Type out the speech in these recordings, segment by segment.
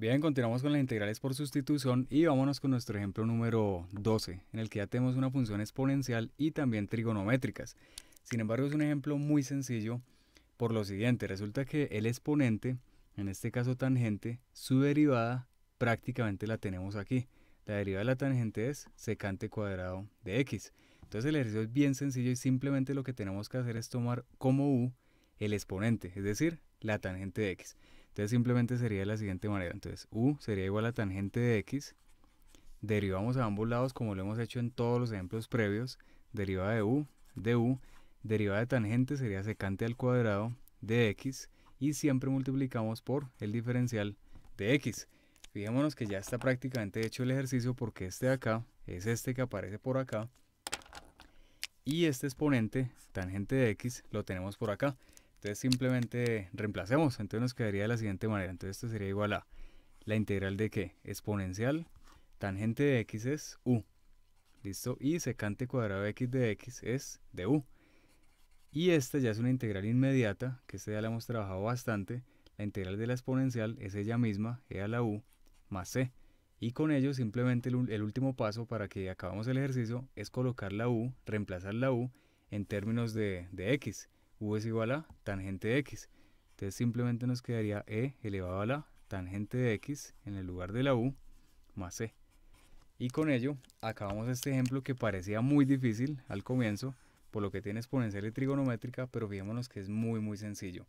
Bien, continuamos con las integrales por sustitución y vámonos con nuestro ejemplo número 12, en el que ya tenemos una función exponencial y también trigonométricas. Sin embargo, es un ejemplo muy sencillo por lo siguiente. Resulta que el exponente, en este caso tangente, su derivada prácticamente la tenemos aquí. La derivada de la tangente es secante cuadrado de x. Entonces el ejercicio es bien sencillo y simplemente lo que tenemos que hacer es tomar como u el exponente, es decir, la tangente de x. Entonces simplemente sería de la siguiente manera. Entonces U sería igual a tangente de X. Derivamos a ambos lados como lo hemos hecho en todos los ejemplos previos. Derivada de U, de U. Derivada de tangente sería secante al cuadrado de X. Y siempre multiplicamos por el diferencial de X. Fijémonos que ya está prácticamente hecho el ejercicio porque este de acá es este que aparece por acá. Y este exponente, tangente de X, lo tenemos por acá. Entonces simplemente reemplacemos, entonces nos quedaría de la siguiente manera. Entonces esto sería igual a la integral de qué? Exponencial tangente de x es u. ¿Listo? Y secante cuadrado de x de x es de u. Y esta ya es una integral inmediata, que esta ya la hemos trabajado bastante. La integral de la exponencial es ella misma, e a la u, más c. Y con ello simplemente el, último paso para que acabamos el ejercicio es colocar la u, reemplazar la u en términos de, de x u es igual a tangente de x. Entonces simplemente nos quedaría e elevado a la tangente de x en el lugar de la u más c. E. Y con ello acabamos este ejemplo que parecía muy difícil al comienzo, por lo que tiene exponencial y trigonométrica, pero fijémonos que es muy muy sencillo.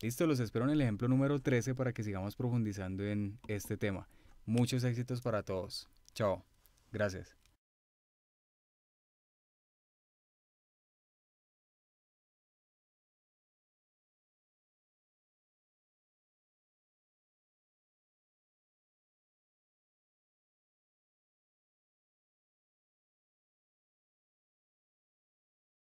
Listo, los espero en el ejemplo número 13 para que sigamos profundizando en este tema. Muchos éxitos para todos. Chao. Gracias.